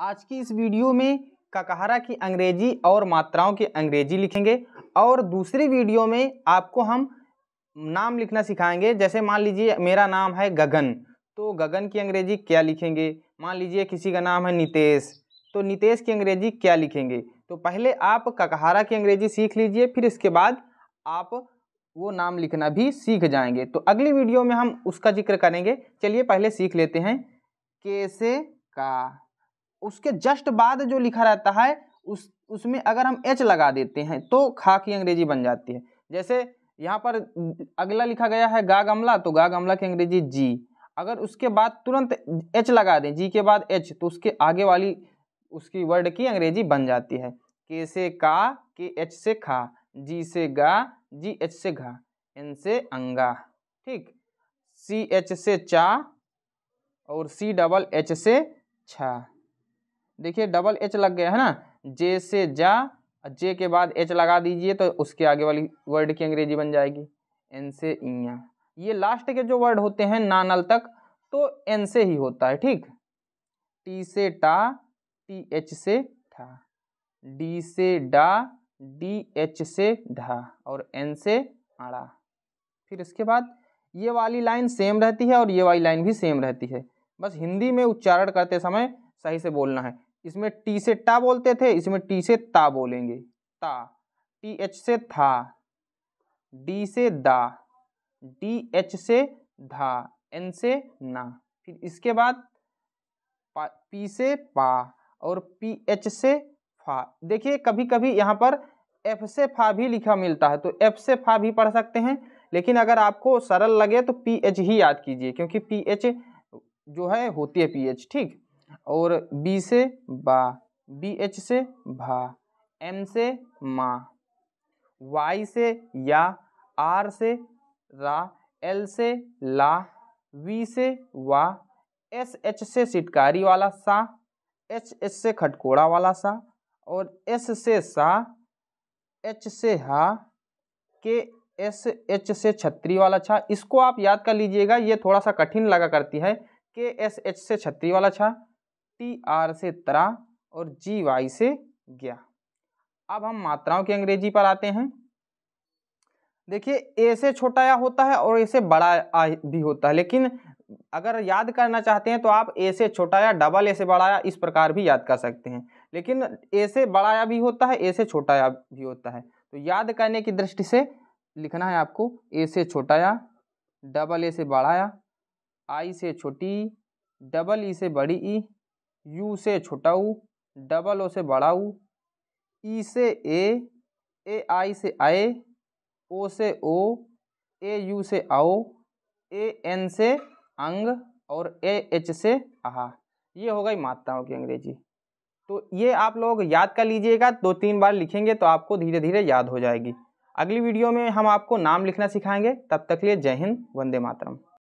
आज की इस वीडियो में ककहरा की अंग्रेजी और मात्राओं की अंग्रेजी लिखेंगे और दूसरी वीडियो में आपको हम नाम लिखना सिखाएंगे जैसे मान लीजिए मेरा नाम है गगन तो गगन की अंग्रेजी क्या लिखेंगे मान लीजिए किसी का नाम है नितेश तो नितेश की अंग्रेजी क्या लिखेंगे तो पहले आप ककहारा की अंग्रेजी सीख लीजिए फिर इसके बाद आप वो नाम लिखना भी सीख जाएंगे तो अगली वीडियो में हम उसका जिक्र करेंगे चलिए पहले सीख लेते हैं कैसे का उसके जस्ट बाद जो लिखा रहता है उस उसमें अगर हम एच लगा देते हैं तो खा की अंग्रेजी बन जाती है जैसे यहाँ पर अगला लिखा गया है गा गमला तो गा गमला की अंग्रेजी जी अगर उसके बाद तुरंत एच लगा दें जी के बाद एच तो उसके आगे वाली उसकी वर्ड की अंग्रेजी बन जाती है के से का के एच से खा जी से गा जी एच से घा एन से अंगा ठीक सी एच से चा और सी डबल एच से छा देखिए डबल एच लग गया है ना जे से जा जे के बाद एच लगा दीजिए तो उसके आगे वाली वर्ड की अंग्रेजी बन जाएगी एन से इया ये लास्ट के जो वर्ड होते हैं नानल तक तो एन से ही होता है ठीक टी से टा टी एच से ठा डी से डा डी एच से ढा और एन से आड़ा फिर इसके बाद ये वाली लाइन सेम रहती है और ये वाली लाइन भी सेम रहती है बस हिंदी में उच्चारण करते समय सही से बोलना है इसमें टी से टा बोलते थे इसमें टी से ता बोलेंगे ता टी एच से था डी से दा डी एच से धा एन से ना फिर इसके बाद पी से पा और पी एच से फा देखिए कभी कभी यहाँ पर एफ से फा भी लिखा मिलता है तो एफ से फा भी पढ़ सकते हैं लेकिन अगर आपको सरल लगे तो पी एच ही याद कीजिए क्योंकि पी एच जो है होती है पी एच ठीक और बी से बा बी एच से भा एम से माँ वाई से या आर से रा एल से ला वी से वा एस एच से सिटकारी वाला सा एच एच से खटकोड़ा वाला सा और एस से सा एच से हा के एस एच से छत्री वाला छा इसको आप याद कर लीजिएगा ये थोड़ा सा कठिन लगा करती है के एस एच से छत्री वाला छा टी आर से तरा और जी वाई से गया अब हम मात्राओं की अंग्रेजी पर आते हैं देखिए ए से छोटा या होता है और ए से बड़ा आ भी होता है लेकिन अगर याद करना चाहते हैं तो आप ए से छोटा या डबल ए से बड़ा या इस प्रकार भी याद कर सकते हैं लेकिन ए से बड़ा या भी होता है ए से छोटा या भी होता है तो याद करने की दृष्टि से लिखना है आपको ए से छोटा या डबल ए से बड़ा या आई से छोटी डबल ई से बड़ी ई यू से छोटा ऊ डबल ओ से बड़ा ऊ ई से ए ए आई से आए ओ से ओ ए यू से आओ ए एन से अंग और ए एच से आहा ये हो गई मात्राओं की अंग्रेजी तो ये आप लोग याद कर लीजिएगा दो तीन बार लिखेंगे तो आपको धीरे धीरे याद हो जाएगी अगली वीडियो में हम आपको नाम लिखना सिखाएंगे तब तक लिए जय हिंद वंदे मातरम